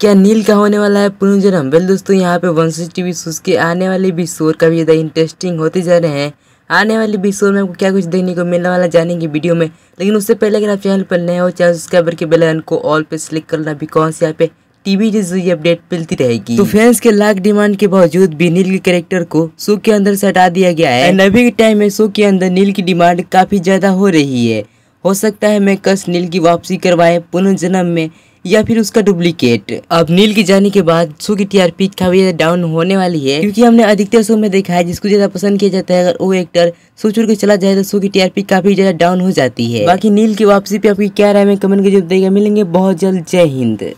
क्या नील का होने वाला है पुनर्जन्म वेल दोस्तों यहाँ पे वन टीवी बीस के आने वाले भी शोर का भी ज़्यादा इंटरेस्टिंग होते जा रहे हैं आने वाले भी शोर में आपको क्या कुछ देखने को मिलने वाला जानेंगे वीडियो में लेकिन उससे पहले अगर आप चैनल पर नए हो चैनल सब्सक्राइबर के बेलाइन को ऑल पे सिलेक्ट करना बिकॉज यहाँ पे टीवी जैसी अपडेट मिलती रहेगी तो फैंस के लाख डिमांड के बावजूद भी नील के कैरेक्टर को शो के अंदर से हटा दिया गया है एंड अभी के टाइम में शो के अंदर नील की डिमांड काफी ज्यादा हो रही है हो सकता है मैं कस नील की वापसी करवाए पुनर्जन्म में या फिर उसका डुप्लीकेट अब नील के जाने के बाद शो की टीआरपी काफी ज्यादा डाउन होने वाली है क्योंकि हमने अधिकतर शो में देखा है जिसको ज्यादा पसंद किया जाता है अगर वो एक्टर शो छोड़ के चला जाए तो शो की टीआरपी काफी ज्यादा डाउन हो जाती है बाकी नील की वापसी पे आपकी क्या राय में कमेंट के जरूर देगा मिलेंगे बहुत जल्द जय हिंद